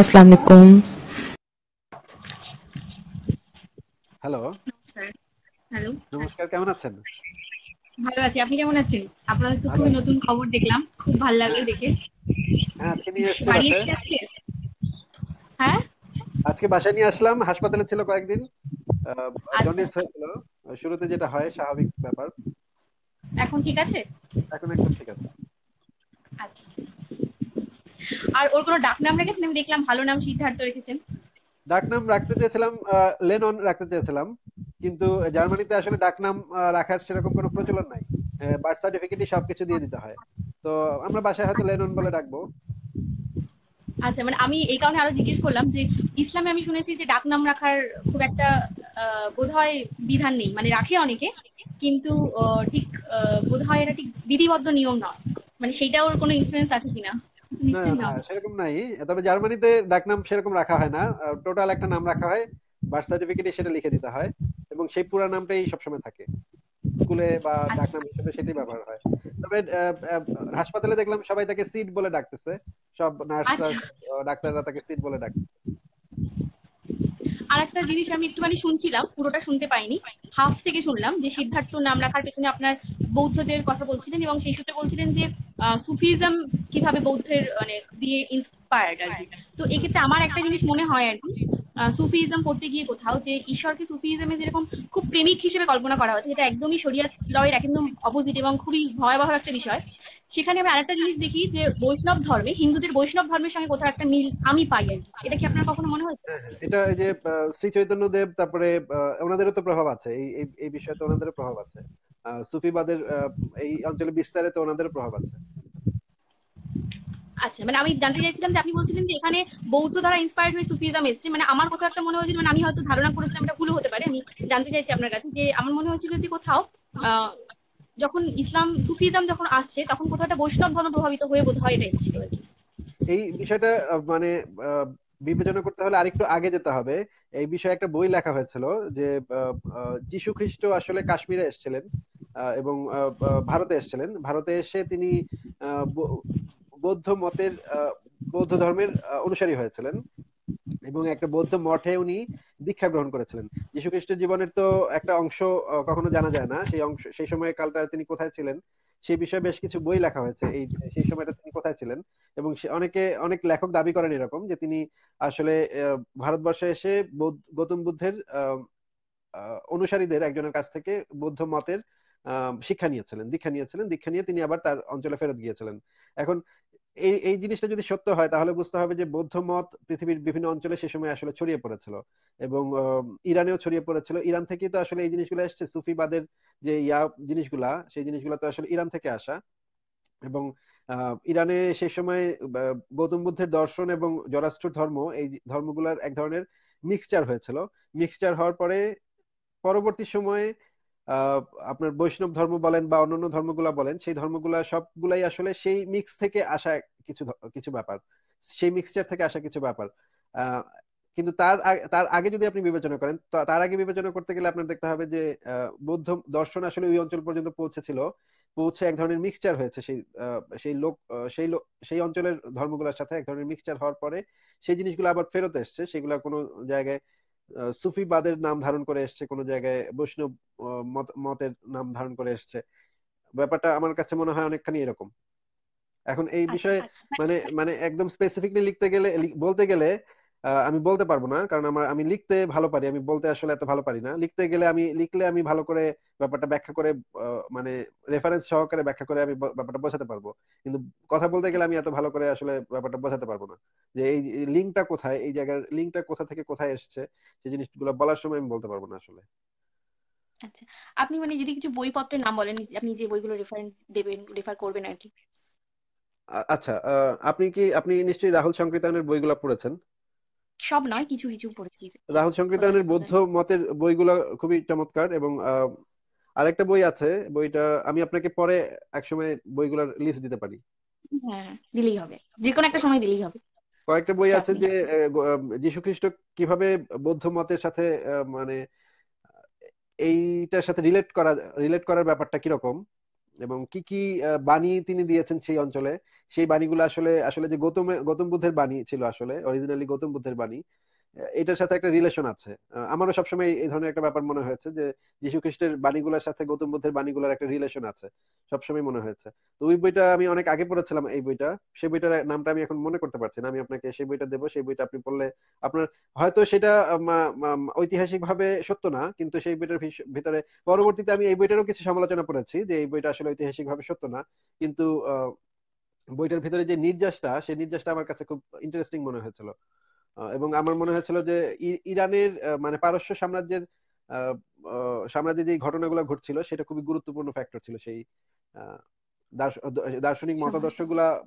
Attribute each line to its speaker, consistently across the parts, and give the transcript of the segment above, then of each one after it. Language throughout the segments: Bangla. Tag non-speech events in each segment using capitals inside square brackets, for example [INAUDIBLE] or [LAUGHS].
Speaker 1: আসসালামু আলাইকুম
Speaker 2: হ্যালো হ্যালো নমস্কার কেমন আছেন
Speaker 1: ভালো আছি আপনি কেমন আছেন আপনাদের তো খুব নতুন খবর দেখলাম খুব ভালো লাগলো দেখে
Speaker 2: হ্যাঁ, আজকে নিয়ে এসেছি হ্যাঁ আজকে বাসায় নিয়ে আসলাম হাসপাতালে ছিল কয়েকদিন আচ্ছা। জন্ডিস হয়েছিল শুরুতে যেটা হয় স্বাভাবিক ব্যাপার এখন ঠিক আছে এখন একদম ঠিক আছে
Speaker 1: আচ্ছা আর ওর কোনো ডাক নাম রেখেছেন আমি দেখলাম ভালো নাম সিদ্ধার্থ রেখেছেন
Speaker 2: ডাকনাম রাখতে চেয়েছিলাম লেনন রাখতে চেয়েছিলাম কিন্তু জার্মানিতে আসলে ডাকনাম রাখার সেরকম কোনো প্রচলন নাই বার্থ সার্টিফিকেটই সবকিছু দিয়ে দিতে হয় তো আমরা বাসায় হয়তো লেনন বলে ডাকবো
Speaker 1: আচ্ছা মানে আমি এই কারণে আরো জিজ্ঞেস করলাম যে ইসলামে আমি শুনেছি যে ডাকনাম রাখার খুব একটা বোধহয় বিধান নেই মানে রাখে অনেকে কিন্তু ঠিক বোধহয় এটা ঠিক বিধিবদ্ধ নিয়ম নয় মানে সেইটাও কোনো ইনফ্লুয়েন্স আছে কিনা
Speaker 2: সেরকম নাই তবে জার্মানিতে নাম সেরকম রাখা হয় না টোটাল একটা নাম রাখা হয় বার্থ সার্টিফিকেটে সেটা লিখে দিতে হয় এবং সেই পুরো নামটাই সবসময় থাকে স্কুলে বা আচ্ছা। ডাক নাম হিসেবে সেটাই ব্যবহার হয় তবে হাসপাতালে দেখলাম সবাই তাকে সিট বলে ডাকতেছে সব নার্সরা আচ্ছা। ডাক্তাররা তাকে সিট বলে ডাকতেছে
Speaker 1: আরেকটা জিনিস আমি একটুখানি শুনছিলাম পুরোটা শুনতে পাইনি হাফ থেকে শুনলাম যে সিদ্ধার্থ নাম রাখার পেছনে আপনার বৌদ্ধদের কথা বলছিলেন এবং সেই সূত্রে বলছিলেন যে সুফিজম কিভাবে বৌদ্ধের মানে দিয়ে ইন্সপায়ার্ড আর কি তো এক্ষেত্রে আমার একটা জিনিস মনে হয় আর কি সুফিজম পড়তে গিয়ে কোথাও যে ঈশ্বরকে সুফিজমে যেরকম খুব প্রেমিক হিসেবে কল্পনা করা হয়েছে এটা একদমই শরিয়া লয়ের একদম অপোজিট এবং খুবই ভয়াবহ একটা বিষয় সেখানে আমি আরেকটা জিনিস দেখি যে বৈষ্ণব ধর্মে হিন্দুদের বৈষ্ণব ধর্মের সঙ্গে কোথাও একটা মিল আমি পাই আর এটা কি আপনার কখনো মনে হয়েছে হ্যাঁ, হ্যাঁ,
Speaker 2: এটা যে শ্রী চৈতন্য দেব তারপরে ওনাদেরও তো প্রভাব আছে এই এই বিষয়ে তো ওনাদেরও প্রভাব আছে সুফিবাদের এই অঞ্চলে বিস্তারে তো ওনাদেরও প্রভাব আছে
Speaker 1: আচ্ছা মানে আমি জানতে চাইছিলাম যে আপনি বলছিলেন যে এখানে বৌদ্ধ দ্বারা ইন্সপায়ার্ড হয়ে সুফিজম এসছে মানে আমার কথা একটা মনে হয়েছিল মানে আমি হয়তো ধারণা করেছিলাম এটা ভুল হতে পারে আমি জানতে চাইছি আপনার কাছে যে আমার মনে হয়েছিল যে কোথাও যখন ইসলাম সুফিজম যখন আসছে তখন কোথাও একটা বৈষ্ণব ধর্ম প্রভাবিত হয়ে বোধ হয় এটাই ছিল
Speaker 2: এই বিষয়টা মানে বিবেচনা করতে হলে আরেকটু আগে যেতে হবে এই বিষয়ে একটা বই লেখা হয়েছিল যে যিশু খ্রিস্ট আসলে কাশ্মীরে এসেছিলেন এবং ভারতে এসেছিলেন ভারতে এসে তিনি বৌদ্ধ মতের বৌদ্ধ ধর্মের অনুসারী হয়েছিলেন এবং একটা বৌদ্ধ মঠে উনি দীক্ষা গ্রহণ করেছিলেন যীশু খ্রিস্টের জীবনের তো একটা অংশ কখনো জানা যায় না সেই অংশ সেই সময়ের কালটা তিনি কোথায় ছিলেন সেই বিষয়ে বেশ কিছু বই লেখা হয়েছে এই সেই সময়টা তিনি কোথায় ছিলেন এবং অনেকে অনেক লেখক দাবি করেন এরকম যে তিনি আসলে ভারতবর্ষে এসে গৌতম বুদ্ধের অনুসারীদের একজনের কাছ থেকে বৌদ্ধ মতের শিক্ষা নিয়েছিলেন দীক্ষা নিয়েছিলেন দীক্ষা নিয়ে তিনি আবার তার অঞ্চলে ফেরত গিয়েছিলেন এখন এই এই জিনিসটা যদি সত্য হয় তাহলে বুঝতে হবে যে বৌদ্ধ মত পৃথিবীর বিভিন্ন অঞ্চলে সে সময় আসলে ছড়িয়ে পড়েছিল এবং ইরানেও ছড়িয়ে পড়েছিল ইরান থেকেই তো আসলে এই জিনিসগুলো এসছে সুফিবাদের যে ইয়া জিনিসগুলা সেই জিনিসগুলো তো আসলে ইরান থেকে আসা এবং ইরানে সে সময় গৌতম বুদ্ধের দর্শন এবং জরাষ্ট্র ধর্ম এই ধর্মগুলার এক ধরনের মিক্সচার হয়েছিল মিক্সচার হওয়ার পরে পরবর্তী সময়ে আপনার বৈষ্ণব ধর্ম বলেন বা অন্যান্য ধর্মগুলা বলেন সেই ধর্মগুলা সবগুলাই আসলে সেই মিক্স থেকে আসা কিছু কিছু ব্যাপার সেই মিক্সচার থেকে আসা কিছু ব্যাপার কিন্তু তার তার আগে যদি আপনি বিবেচনা করেন তার আগে বিবেচনা করতে গেলে আপনার দেখতে হবে যে বৌদ্ধ দর্শন আসলে ওই অঞ্চল পর্যন্ত পৌঁছেছিল পৌঁছে এক ধরনের মিক্সচার হয়েছে সেই সেই লোক সেই সেই অঞ্চলের ধর্মগুলোর সাথে এক ধরনের মিক্সচার হওয়ার পরে সেই জিনিসগুলো আবার ফেরত এসছে সেগুলো কোনো জায়গায় সুফিবাদের নাম ধারণ করে এসছে কোনো জায়গায় বৈষ্ণব মতের নাম ধারণ করে এসছে ব্যাপারটা আমার কাছে মনে হয় অনেকখানি এরকম এখন এই আচ্ছা, বিষয়ে আচ্ছা, মানে, মানে, মানে মানে একদম স্পেসিফিকলি লিখতে গেলে বলতে গেলে আমি বলতে পারবো না কারণ আমার আমি লিখতে ভালো পারি আমি বলতে আসলে এত ভালো পারি না লিখতে গেলে আমি লিখলে আমি ভালো করে ব্যাপারটা ব্যাখ্যা করে মানে রেফারেন্স সহকারে ব্যাখ্যা করে আমি ব্যাপারটা বোঝাতে পারবো কিন্তু কথা বলতে গেলে আমি এত ভালো করে আসলে ব্যাপারটা বোঝাতে পারবো না যে এই লিঙ্কটা কোথায় এই জায়গার লিঙ্কটা কোথা থেকে কোথায় এসছে সেই জিনিসগুলো বলার সময় আমি বলতে পারবো না আসলে
Speaker 1: আচ্ছা আপনি মানে যদি কিছু বইপত্রের নাম বলেন আপনি যে বইগুলো রেফারেন্স দেবেন রেফার করবেন আর কি
Speaker 2: আচ্ছা আপনি কি আপনি নিশ্চয়ই রাহুল সংকীর্তনের বইগুলো পড়েছেন
Speaker 1: সব নয় কিছু কিছু পড়েছি
Speaker 2: রাহুল সংকীর্তনের বৌদ্ধ মতের বইগুলো খুবই চমৎকার এবং আরেকটা বই আছে বইটা আমি আপনাকে পরে একসময় বইগুলোর লিস্ট দিতে পারি
Speaker 1: হ্যাঁ দিলেই হবে যে কোনো একটা সময় দিলেই হবে
Speaker 2: কয়েকটা বই আছে যে যীশু খ্রিস্ট কিভাবে বৌদ্ধ মতের সাথে মানে এইটার সাথে রিলেট করা রিলেট করার ব্যাপারটা কিরকম এবং কি কি বাণী তিনি দিয়েছেন সেই অঞ্চলে সেই বাণীগুলো আসলে আসলে যে গৌতম গৌতম বুদ্ধের বাণী ছিল আসলে অরিজিনালি গৌতম বুদ্ধের বাণী এটার সাথে একটা রিলেশন আছে আমারও সবসময় এই ধরনের একটা ব্যাপার মনে হয়েছে যে যীশু খ্রিস্টের বাণীগুলোর সাথে গৌতম বুদ্ধের বাণীগুলোর একটা রিলেশন আছে সবসময় মনে হয়েছে তো ওই বইটা আমি অনেক আগে পড়েছিলাম এই বইটা সেই বইটার নামটা আমি এখন মনে করতে পারছি না আমি আপনাকে সেই বইটা দেবো সেই বইটা আপনি পড়লে আপনার হয়তো সেটা ঐতিহাসিক ভাবে সত্য না কিন্তু সেই বইটার ভিতরে পরবর্তীতে আমি এই বইটারও কিছু সমালোচনা পড়েছি যে এই বইটা আসলে ঐতিহাসিক ভাবে সত্য না কিন্তু বইটার ভিতরে যে নির্যাসটা সেই নির্যাসটা আমার কাছে খুব ইন্টারেস্টিং মনে হয়েছিল এবং আমার মনে হয়েছিল যে ইরানের মানে পারস্য সাম্রাজ্যের সাম্রাজ্যের যে ঘটনাগুলো ঘটছিল সেটা খুবই গুরুত্বপূর্ণ ফ্যাক্টর ছিল সেই দার্শনিক মতাদর্শ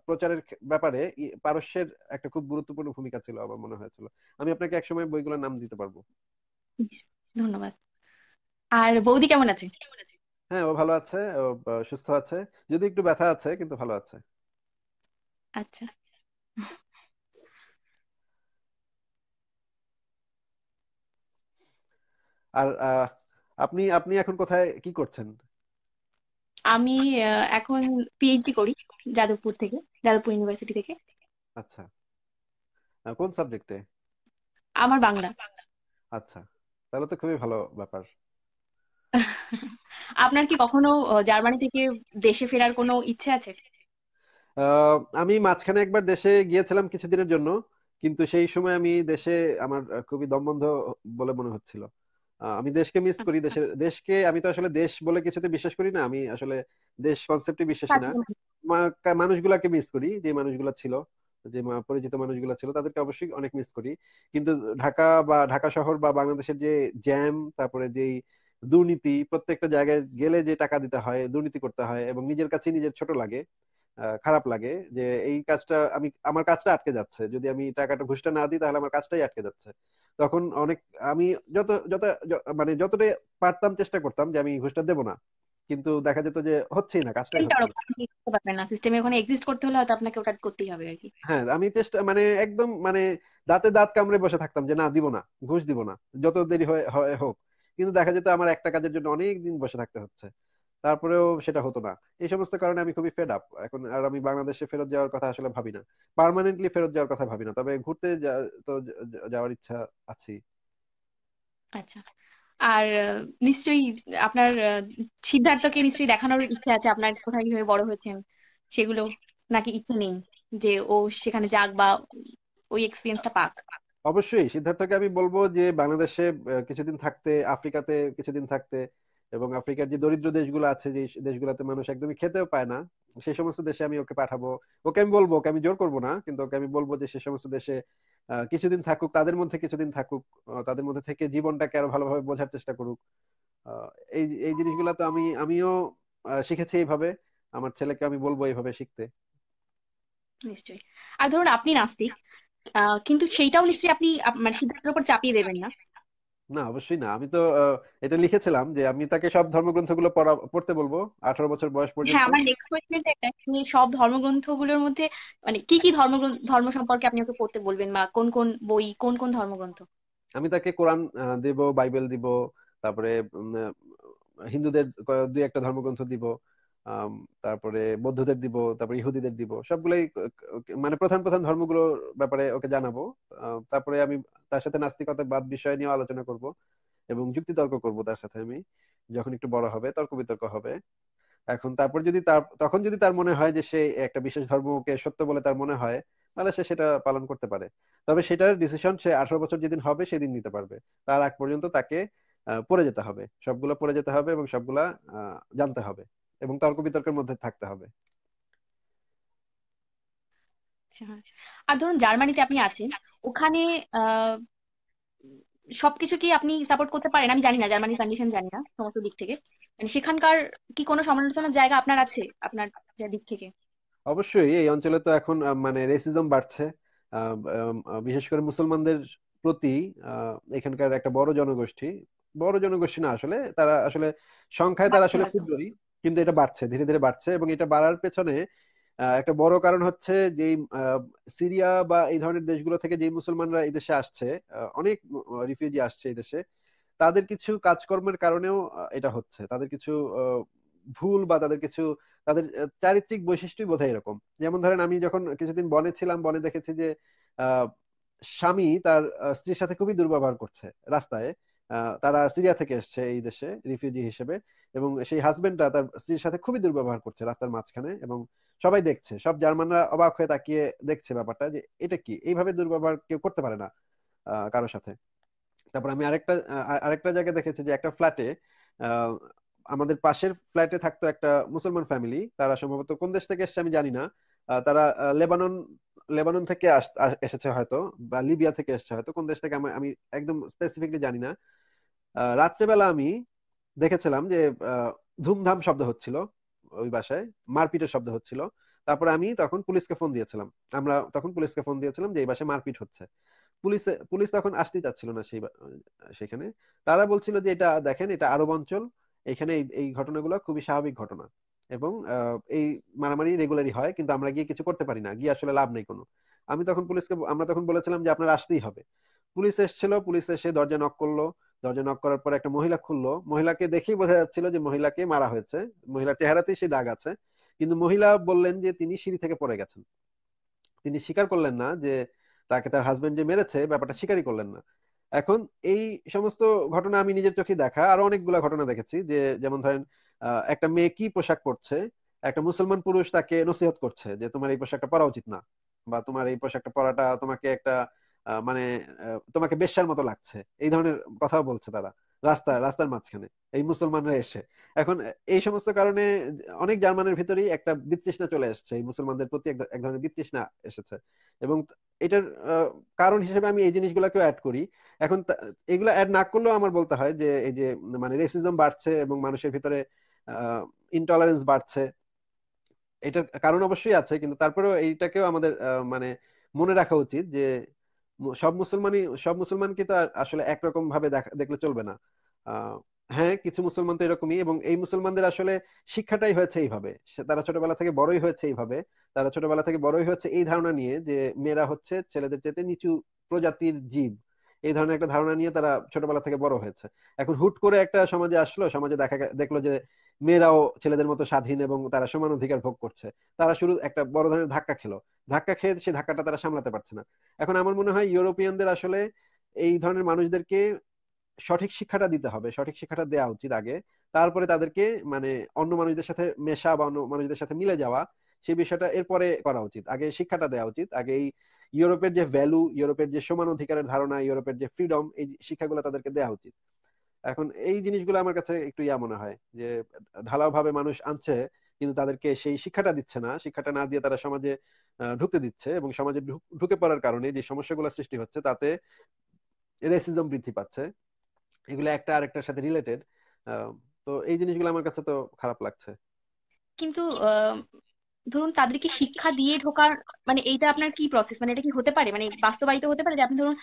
Speaker 2: প্রচারের ব্যাপারে পারস্যের একটা খুব গুরুত্বপূর্ণ ভূমিকা ছিল আমার মনে হয়েছিল আমি আপনাকে একসময় বইগুলোর নাম দিতে পারবো
Speaker 1: ধন্যবাদ আর বৌদি কেমন আছে
Speaker 2: হ্যাঁ ও ভালো আছে ও সুস্থ আছে যদি একটু ব্যথা আছে কিন্তু ভালো আছে আচ্ছা আর আপনি আপনি এখন কোথায় কি করছেন
Speaker 1: আমি এখন পিএইচডি করি যাদবপুর থেকে যাদবপুর ইউনিভার্সিটি থেকে
Speaker 2: আচ্ছা কোন সাবজেক্টে আমার বাংলা আচ্ছা তাহলে তো খুবই ভালো ব্যাপার
Speaker 1: [LAUGHS] আপনার কি কখনো জার্মানি থেকে দেশে ফেরার কোনো ইচ্ছে আছে
Speaker 2: আমি মাঝখানে একবার দেশে গিয়েছিলাম কিছুদিনের জন্য কিন্তু সেই সময় আমি দেশে আমার খুবই দমবন্ধ বলে মনে হচ্ছিল আমি দেশকে মিস করি দেশের দেশকে আমি তো আসলে দেশ বলে কিছুতে বিশ্বাস করি না আমি আসলে দেশ কনসেপ্টে বিশ্বাস
Speaker 1: না
Speaker 2: মানুষগুলাকে মিস করি যে মানুষগুলো ছিল যে পরিচিত মানুষগুলো ছিল তাদেরকে অবশ্যই অনেক মিস করি কিন্তু ঢাকা বা ঢাকা শহর বা বাংলাদেশের যে জ্যাম তারপরে যেই দুর্নীতি প্রত্যেকটা জায়গায় গেলে যে টাকা দিতে হয় দুর্নীতি করতে হয় এবং নিজের কাছে নিজের ছোট লাগে খারাপ লাগে যে এই কাজটা আমি আমার কাজটা আটকে যাচ্ছে যদি আমি টাকাটা ঘুষটা না দিই তাহলে আমার কাজটাই আটকে যাচ্ছে তখন অনেক আমি যত যত মানে যতটাই পারতাম চেষ্টা করতাম যে আমি ঘুষটা দেবো না কিন্তু দেখা যেত যে হচ্ছেই না কাজটা হ্যাঁ আমি চেষ্টা মানে একদম মানে দাঁতে দাঁত কামড়ে বসে থাকতাম যে না দিব না ঘুষ দিব না যত দেরি হয় হোক কিন্তু দেখা যেত আমার একটা কাজের জন্য অনেক দিন বসে থাকতে হচ্ছে তারপরেও সেটা হতো না এই সমস্ত কারণে আমি খুবই ফেড আপ এখন আর আমি বাংলাদেশে ফেরত যাওয়ার কথা আসলে ভাবি না পার্মানেন্টলি ফেরত যাওয়ার কথা ভাবি না তবে ঘুরতে তো যাওয়ার ইচ্ছা আছে
Speaker 1: আচ্ছা আর নিশ্চয়ই আপনার সিদ্ধার্থকে নিশ্চয়ই দেখানোর ইচ্ছে আছে আপনার কোথায় কিভাবে বড় হয়েছেন সেগুলো নাকি ইচ্ছে নেই যে ও সেখানে যাক বা ওই এক্সপিরিয়েন্সটা পাক
Speaker 2: অবশ্যই সিদ্ধার্থকে আমি বলবো যে বাংলাদেশে কিছুদিন থাকতে আফ্রিকাতে কিছুদিন থাকতে এবং আফ্রিকার যে দরিদ্র দেশগুলো আছে যে দেশগুলোতে মানুষ একদমই খেতেও পায় না সে সমস্ত দেশে আমি ওকে পাঠাবো ওকে আমি বলবো ওকে আমি জোর করবো না কিন্তু ওকে আমি বলবো যে সে সমস্ত দেশে কিছুদিন থাকুক তাদের মধ্যে কিছুদিন থাকুক তাদের মধ্যে থেকে জীবনটাকে আরো ভালোভাবে বোঝার চেষ্টা করুক এই এই জিনিসগুলো তো আমি আমিও শিখেছি এইভাবে আমার ছেলেকে আমি বলবো এইভাবে শিখতে
Speaker 1: নিশ্চয়ই আর ধরুন আপনি নাস্তিক কিন্তু সেইটাও নিশ্চয়ই আপনি মানে সিদ্ধান্তের উপর চাপিয়ে দেবেন না
Speaker 2: না অবশ্যই না আমি তো এটা লিখেছিলাম যে আমি তাকে সব ধর্মগ্রন্থগুলো পড়া পড়তে বলবো আঠারো বছর বয়স হ্যাঁ, পর্যন্ত হ্যাঁ আমার
Speaker 1: নেক্সট কোয়েশ্চেনটা এটা তুমি সব ধর্মগ্রন্থগুলোর মধ্যে মানে কি কি ধর্ম ধর্ম সম্পর্কে আপনি ওকে পড়তে বলবেন বা কোন কোন বই কোন কোন ধর্মগ্রন্থ
Speaker 2: আমি তাকে কোরআন দিব বাইবেল দিব তারপরে হিন্দুদের দুই একটা ধর্মগ্রন্থ দিব তারপরে বৌদ্ধদের দিব তারপরে ইহুদিদের দিব সবগুলোই মানে প্রধান প্রধান ধর্মগুলো ব্যাপারে ওকে জানাবো তারপরে আমি তার সাথে বাদ বিষয় নিয়ে আলোচনা করব এবং যুক্তি তর্ক করব তার সাথে আমি যখন একটু বড় হবে তর্ক বিতর্ক হবে এখন তারপর যদি তার তখন যদি তার মনে হয় যে সে একটা বিশেষ ধর্মকে সত্য বলে তার মনে হয় তাহলে সে সেটা পালন করতে পারে তবে সেটার ডিসিশন সে আঠারো বছর যেদিন হবে সেদিন নিতে পারবে তার আগ পর্যন্ত তাকে পড়ে যেতে হবে সবগুলো পড়ে যেতে হবে এবং সবগুলা জানতে হবে এবং তর্ক বিতর্কের মধ্যে থাকতে হবে
Speaker 1: আর ধরুন জার্মানিতে আপনি আছেন ওখানে সবকিছু কি আপনি সাপোর্ট করতে পারেন আমি জানি না জার্মানির কন্ডিশন জানি না সমস্ত দিক থেকে মানে সেখানকার কি কোনো সমালোচনার জায়গা আপনার আছে আপনার দিক
Speaker 2: থেকে অবশ্যই এই অঞ্চলে তো এখন মানে রেসিজম বাড়ছে বিশেষ করে মুসলমানদের প্রতি এখানকার একটা বড় জনগোষ্ঠী বড় জনগোষ্ঠী না আসলে তারা আসলে সংখ্যায় তারা আসলে ক্ষুদ্রই কিন্তু এটা বাড়ছে ধীরে ধীরে বাড়ছে এবং এটা বাড়ার পেছনে একটা বড় কারণ হচ্ছে যে সিরিয়া বা এই ধরনের দেশগুলো থেকে যে মুসলমানরা এই দেশে আসছে অনেক রিফিউজি আসছে এই দেশে তাদের কিছু কাজকর্মের কারণেও এটা হচ্ছে তাদের কিছু ভুল বা তাদের কিছু তাদের চারিত্রিক বৈশিষ্ট্যই বোধহয় এরকম যেমন ধরেন আমি যখন কিছুদিন বনে ছিলাম বনে দেখেছি যে স্বামী তার স্ত্রীর সাথে খুবই দুর্ব্যবহার করছে রাস্তায় তারা সিরিয়া থেকে এসছে এই দেশে রিফিউজি হিসেবে এবং সেই হাজবেন্ডরা তার স্ত্রীর সাথে খুবই দুর্ব্যবহার করছে রাস্তার মাঝখানে এবং সবাই দেখছে সব জার্মানরা অবাক হয়ে তাকিয়ে দেখছে ব্যাপারটা যে এটা কি এইভাবে দুর্ব্যবহার কেউ করতে পারে না কারোর সাথে তারপর আমি আরেকটা আরেকটা জায়গায় দেখেছি যে একটা ফ্ল্যাটে আমাদের পাশের ফ্ল্যাটে থাকতো একটা মুসলমান ফ্যামিলি তারা সম্ভবত কোন দেশ থেকে এসছে আমি জানি না তারা লেবানন লেবানন থেকে এসেছে হয়তো বা লিবিয়া থেকে এসছে হয়তো কোন দেশ থেকে আমি একদম স্পেসিফিকলি জানি না রাত্রেবেলা আমি দেখেছিলাম যে ধুমধাম শব্দ হচ্ছিল ওই বাসায় মারপিটের শব্দ হচ্ছিল তারপরে আমি তখন পুলিশকে ফোন দিয়েছিলাম আমরা তখন পুলিশকে ফোন দিয়েছিলাম যে এই বাসায় মারপিট হচ্ছে পুলিশ পুলিশ তখন আসতে চাচ্ছিল না সেই সেখানে তারা বলছিল যে এটা দেখেন এটা আরব অঞ্চল এখানে এই ঘটনাগুলো খুবই স্বাভাবিক ঘটনা এবং এই মারামারি রেগুলারই হয় কিন্তু আমরা গিয়ে কিছু করতে পারি না গিয়ে আসলে লাভ নেই কোনো আমি তখন পুলিশকে আমরা তখন বলেছিলাম যে আপনার আসতেই হবে পুলিশ এসেছিল পুলিশ এসে দরজা নক করলো দরজা নক করার পর একটা মহিলা খুললো মহিলাকে দেখেই বোঝা যাচ্ছিল যে মহিলাকে মারা হয়েছে মহিলার চেহারাতেই সেই দাগ আছে কিন্তু মহিলা বললেন যে তিনি সিঁড়ি থেকে পড়ে গেছেন তিনি স্বীকার করলেন না যে তাকে তার হাজবেন্ড যে মেরেছে ব্যাপারটা স্বীকারই করলেন না এখন এই সমস্ত ঘটনা আমি নিজের চোখে দেখা আরো অনেকগুলো ঘটনা দেখেছি যে যেমন ধরেন একটা মেয়ে কি পোশাক পরছে একটা মুসলমান পুরুষ তাকে নসিহত করছে যে তোমার এই পোশাকটা পরা উচিত না বা তোমার এই পোশাকটা পরাটা তোমাকে একটা মানে তোমাকে বেশ্যার মতো লাগছে এই ধরনের কথা বলছে তারা রাস্তা রাস্তার মাঝখানে এই মুসলমানরা এসে এখন এই সমস্ত কারণে অনেক জার্মানের ভিতরেই একটা বিতৃষ্ণা চলে এসছে এই মুসলমানদের প্রতি এক ধরনের বিতৃষ্ণা এসেছে এবং এটার কারণ হিসেবে আমি এই জিনিসগুলোকেও অ্যাড করি এখন এগুলো অ্যাড না করলেও আমার বলতে হয় যে এই যে মানে রেসিজম বাড়ছে এবং মানুষের ভিতরে ইনটলারেন্স বাড়ছে এটার কারণ অবশ্যই আছে কিন্তু তারপরেও এইটাকেও আমাদের মানে মনে রাখা উচিত যে সব মুসলমানই সব মুসলমানকে তো আসলে একরকম ভাবে দেখলে চলবে না হ্যাঁ কিছু মুসলমান তো এরকমই এবং এই মুসলমানদের আসলে শিক্ষাটাই হয়েছে এইভাবে তারা ছোটবেলা থেকে বড়ই হয়েছে এইভাবে তারা ছোটবেলা থেকে বড়ই হয়েছে এই ধারণা নিয়ে যে মেয়েরা হচ্ছে ছেলেদের চেতে নিচু প্রজাতির জীব এই ধরনের একটা ধারণা নিয়ে তারা ছোটবেলা থেকে বড় হয়েছে এখন হুট করে একটা সমাজে আসলো সমাজে দেখা দেখলো যে মেয়েরাও ছেলেদের মতো স্বাধীন এবং তারা সমান অধিকার ভোগ করছে তারা শুরু একটা বড় ধরনের ধাক্কা খেলো ধাক্কা খেয়ে সে ধাক্কাটা তারা সামলাতে পারছে না এখন আমার মনে হয় ইউরোপিয়ানদের আসলে এই ধরনের মানুষদেরকে সঠিক শিক্ষাটা দিতে হবে সঠিক শিক্ষাটা দেওয়া উচিত আগে তারপরে তাদেরকে মানে অন্য মানুষদের সাথে মেশা বা অন্য মানুষদের সাথে মিলে যাওয়া সেই বিষয়টা এরপরে করা উচিত আগে শিক্ষাটা দেওয়া উচিত আগে এই ইউরোপের যে ভ্যালু ইউরোপের যে সমান অধিকারের ধারণা ইউরোপের যে ফ্রিডম এই শিক্ষাগুলো তাদেরকে দেওয়া উচিত এখন এই জিনিসগুলো আমার কাছে একটু ইয়া মনে হয় যে ঢালাও ভাবে মানুষ আনছে কিন্তু তাদেরকে সেই শিক্ষাটা দিচ্ছে না শিক্ষাটা না দিয়ে তারা সমাজে ঢুকতে দিচ্ছে এবং সমাজে ঢুকে পড়ার কারণে যে সমস্যাগুলো সৃষ্টি হচ্ছে তাতে রেসিজম বৃদ্ধি পাচ্ছে এগুলো একটা আরেকটার সাথে রিলেটেড তো এই জিনিসগুলো আমার কাছে তো খারাপ লাগছে
Speaker 1: কিন্তু ধরুন তাদেরকে হ্যাঁ, শিক্ষা দিয়ে ঢোকার মানে এইটা আপনার কি প্রসেস মানে এটা কি হতে পারে মানে বাস্তবায়িত হতে পারে যে আপনি ধরুন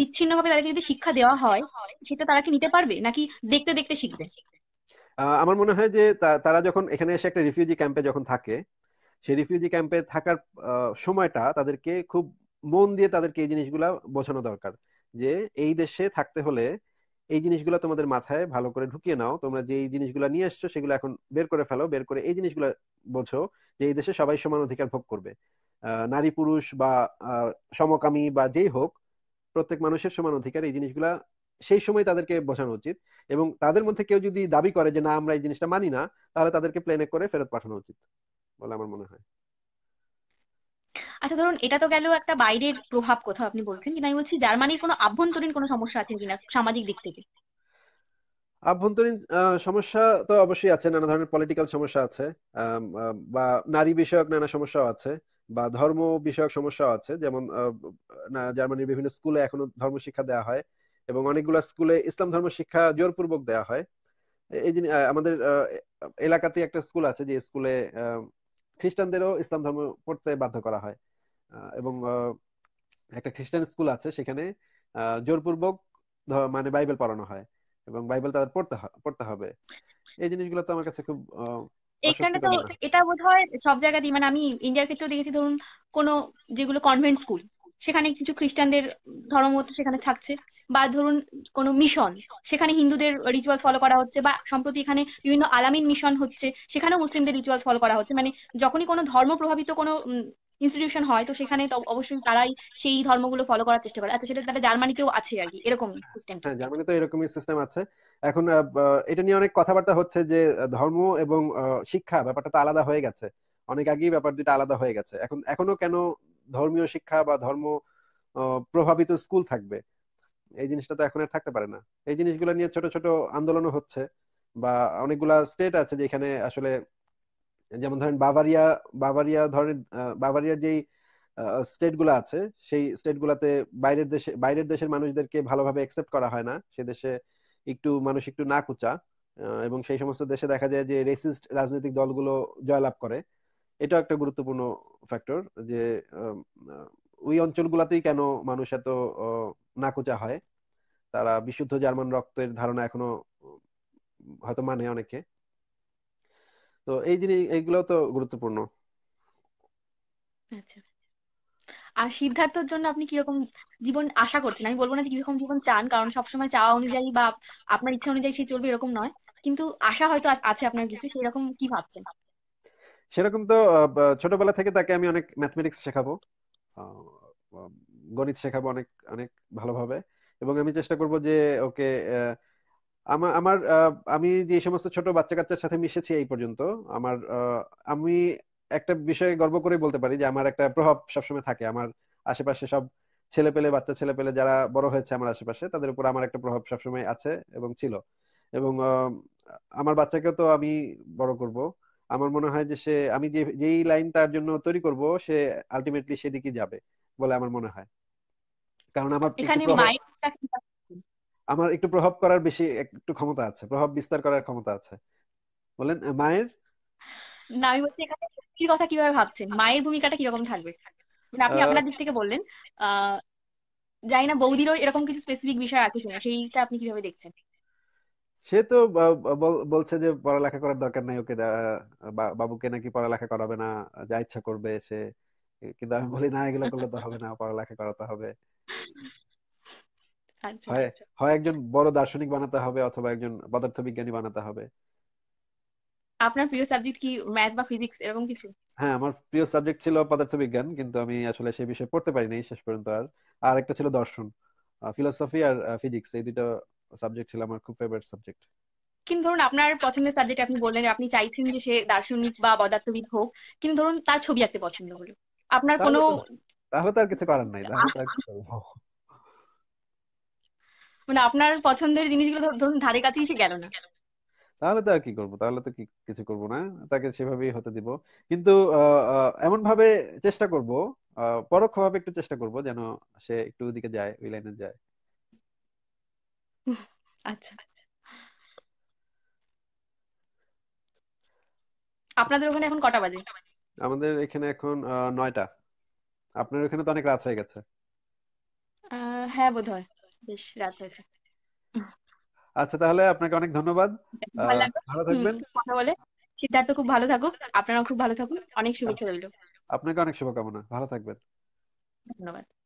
Speaker 1: বিচ্ছিন্ন ভাবে তাদেরকে যদি শিক্ষা দেওয়া হয় সেটা তারা কি নিতে পারবে নাকি দেখতে দেখতে শিখবে
Speaker 2: আমার মনে হয় যে তারা যখন এখানে এসে একটা রিফিউজি ক্যাম্পে যখন থাকে সেই রিফিউজি ক্যাম্পে থাকার সময়টা তাদেরকে খুব মন দিয়ে তাদেরকে এই জিনিসগুলা বোঝানো দরকার যে এই দেশে থাকতে হলে এই জিনিসগুলো তোমাদের মাথায় ভালো করে ঢুকিয়ে নাও তোমরা যে এই জিনিসগুলো নিয়ে এসছো সেগুলো এখন বের করে ফেলো বের করে এই জিনিসগুলো বোঝো যে এই দেশে সবাই সমান অধিকার ভোগ করবে নারী পুরুষ বা সমকামী বা যেই হোক প্রত্যেক মানুষের সমান অধিকার এই জিনিসগুলা সেই সময় তাদেরকে বোঝানো উচিত এবং তাদের মধ্যে কেউ যদি দাবি করে যে না আমরা এই জিনিসটা মানি না তাহলে তাদেরকে প্লেনে করে ফেরত পাঠানো উচিত বলে আমার মনে হয়
Speaker 1: আচ্ছা ধরুন এটা তো গেল একটা বাইরের প্রভাব কোথাও আপনি বলছেন কিন্তু আমি বলছি জার্মানির কোনো আভ্যন্তরীণ কোনো সমস্যা আছে কিনা সামাজিক দিক থেকে
Speaker 2: আভ্যন্তরীণ সমস্যা তো অবশ্যই আছে নানা ধরনের পলিটিক্যাল সমস্যা আছে বা নারী বিষয়ক নানা সমস্যাও আছে বা ধর্ম বিষয়ক সমস্যাও আছে যেমন জার্মানির বিভিন্ন স্কুলে এখনো ধর্ম শিক্ষা দেওয়া হয় এবং অনেকগুলো স্কুলে ইসলাম ধর্ম শিক্ষা জোরপূর্বক দেওয়া হয় এই জিনিস আমাদের এলাকাতে একটা স্কুল আছে যে স্কুলে খ্রিস্টানদেরও ইসলাম ধর্ম পড়তে বাধ্য করা হয় এবং একটা খ্রিস্টান স্কুল আছে সেখানে জোরপূর্বক মানে বাইবেল পড়ানো হয় এবং বাইবেল তাদের পড়তে পড়তে হবে এই জিনিসগুলো তো আমার কাছে খুব এখানে তো
Speaker 1: এটা বোধ হয় সব জায়গাতেই মানে আমি ইন্ডিয়ার ক্ষেত্রেও দেখেছি ধরুন কোন যেগুলো কনভেন্ট স্কুল সেখানে কিছু খ্রিস্টানদের ধর্ম সেখানে থাকছে বা ধরুন কোন মিশন সেখানে হিন্দুদের রিচুয়াল ফলো করা হচ্ছে বা সম্প্রতি এখানে বিভিন্ন আলামিন মিশন হচ্ছে সেখানে মুসলিমদের রিচুয়াল ফলো করা হচ্ছে মানে যখনই কোনো ধর্ম প্রভাবিত কোনো ইনস্টিটিউশন হয় তো সেখানে তো অবশ্যই তারাই সেই ধর্মগুলো ফলো করার চেষ্টা করে আচ্ছা সেটা তারা জার্মানিতেও আছে আর কি এরকম
Speaker 2: সিস্টেম হ্যাঁ জার্মানিতেও এরকমই সিস্টেম আছে এখন এটা নিয়ে অনেক কথাবার্তা হচ্ছে যে ধর্ম এবং শিক্ষা ব্যাপারটা তো আলাদা হয়ে গেছে অনেক আগেই ব্যাপার দুটো আলাদা হয়ে গেছে এখন এখনো কেন ধর্মীয় শিক্ষা বা ধর্ম প্রভাবিত স্কুল থাকবে এই জিনিসটা তো এখন আর থাকতে পারে না এই জিনিসগুলো নিয়ে ছোট ছোট আন্দোলনও হচ্ছে বা অনেকগুলা স্টেট আছে যেখানে আসলে যেমন ধরেন বাবারিয়া বাবারিয়া ধরেন বাবারিয়ার যেই স্টেট গুলো আছে সেই স্টেট গুলাতে বাইরের দেশে বাইরের দেশের মানুষদেরকে ভালোভাবে একসেপ্ট করা হয় না সে দেশে একটু মানুষ একটু না কুচা এবং সেই সমস্ত দেশে দেখা যায় যে রেসিস্ট রাজনৈতিক দলগুলো জয়লাভ করে এটা একটা গুরুত্বপূর্ণ ফ্যাক্টর যে ওই অঞ্চলগুলাতেই কেন মানুষ এত নাকুচা হয় তারা বিশুদ্ধ জার্মান রক্তের ধারণা এখনো হয়তো মানে অনেকে তো এই জিনিস এইগুলো তো গুরুত্বপূর্ণ
Speaker 1: আচ্ছা। আর সিদ্ধার্থর জন্য আপনি কিরকম জীবন আশা করছেন আমি বলবো না যে কিরকম জীবন চান কারণ সবসময় চাওয়া অনুযায়ী বা আপনার ইচ্ছা অনুযায়ী সে চলবে এরকম নয় কিন্তু আশা হয়তো আছে আপনার কিছু সেরকম কি ভাবছেন
Speaker 2: সেরকম তো ছোটবেলা থেকে তাকে আমি অনেক ম্যাথমেটিক্স শেখাবো গণিত শেখাবো অনেক অনেক ভালোভাবে এবং আমি চেষ্টা করব যে ওকে আহ আমার আমার আমি যে সমস্ত ছোট বাচ্চা কাচ্চার সাথে মিশেছি এই পর্যন্ত আমার আমি একটা বিষয়ে গর্ব করে বলতে পারি যে আমার একটা প্রভাব সবসময় থাকে আমার আশেপাশে সব ছেলে পেলে বাচ্চা ছেলে পেলে যারা বড় হয়েছে আমার আশেপাশে তাদের উপর আমার একটা প্রভাব সবসময় আছে এবং ছিল এবং আমার বাচ্চাকেও তো আমি বড় করব আমার মনে হয় যে সে আমি যে যেই লাইন তার জন্য তৈরি করব সে আলটিমেটলি সেদিকে যাবে বলে আমার মনে হয় কারণ আমার এখানে মাইন্ডটা আমার একটু প্রভাব করার বেশি একটু ক্ষমতা আছে প্রভাব বিস্তার করার ক্ষমতা আছে বলেন মায়ের
Speaker 1: না আমি বলছি এখানে শক্তির কথা কিভাবে ভাবছেন মায়ের ভূমিকাটা কিরকম থাকবে
Speaker 2: মানে আপনি আপনার দিক
Speaker 1: থেকে বললেন আহ জানি না বৌদিরও এরকম কিছু স্পেসিফিক বিষয় আছে শুনে সেইটা আপনি কিভাবে দেখছেন
Speaker 2: সে তো বলছে যে পড়ালেখা করার দরকার নাই ওকে বাবুকে নাকি পড়ালেখা করাবে না যা ইচ্ছা করবে সে কিন্তু আমি বলি না এগুলো করলে তো হবে না পড়ালেখা করাতে হবে আচ্ছা, আচ্ছা। হয় একজন বড় দার্শনিক বানাতে হবে অথবা একজন পদার্থবিজ্ঞানী বানাতে হবে
Speaker 1: আপনার প্রিয় সাবজেক্ট কি ম্যাথ বা ফিজিক্স এরকম কিছু
Speaker 2: হ্যাঁ আমার প্রিয় সাবজেক্ট ছিল পদার্থবিজ্ঞান কিন্তু আমি আসলে সেই বিষয়ে পড়তে পারিনি শেষ পর্যন্ত আর আর একটা ছিল দর্শন ফিলোসফি আর ফিজিক্স এই দুটো সাবজেক্ট ছিল আমার খুব ফেভারিট সাবজেক্ট
Speaker 1: কিন্তু ধরুন আপনার পছন্দের সাবজেক্ট আপনি বললেন আপনি চাইছেন যে সে দার্শনিক বা পদার্থবিদ হোক কিন্তু ধরুন তার ছবি আঁকতে পছন্দ হলো আপনার কোনো
Speaker 2: তাহলে তো আর কিছু করার নাই তাহলে
Speaker 1: মানে আপনার পছন্দের জিনিসগুলো ধরুন ধারে কাছে এসে গেল না
Speaker 2: তাহলে তো আর কি করবো তাহলে তো কিছু করবো না তাকে সেভাবেই হতে দিব কিন্তু এমন ভাবে চেষ্টা করব ভাবে একটু চেষ্টা করব যেন সে একটু ওদিকে যায় ওই লাইনে যায়
Speaker 1: আচ্ছা আপনাদের ওখানে এখন কটা বাজে
Speaker 2: আমাদের এখানে এখন নয়টা আপনার ওখানে তো অনেক রাত হয়ে গেছে
Speaker 1: হ্যাঁ বোধ হয় বেশ রাত হয়েছে
Speaker 2: আচ্ছা তাহলে আপনাকে অনেক ধন্যবাদ ভালো থাকবেন
Speaker 1: কথা বলে সিদ্ধার্থ খুব ভালো থাকুক আপনারাও খুব ভালো থাকুন অনেক শুভেচ্ছা রইল
Speaker 2: আপনাকে অনেক শুভকামনা ভালো থাকবেন
Speaker 1: ধন্যবাদ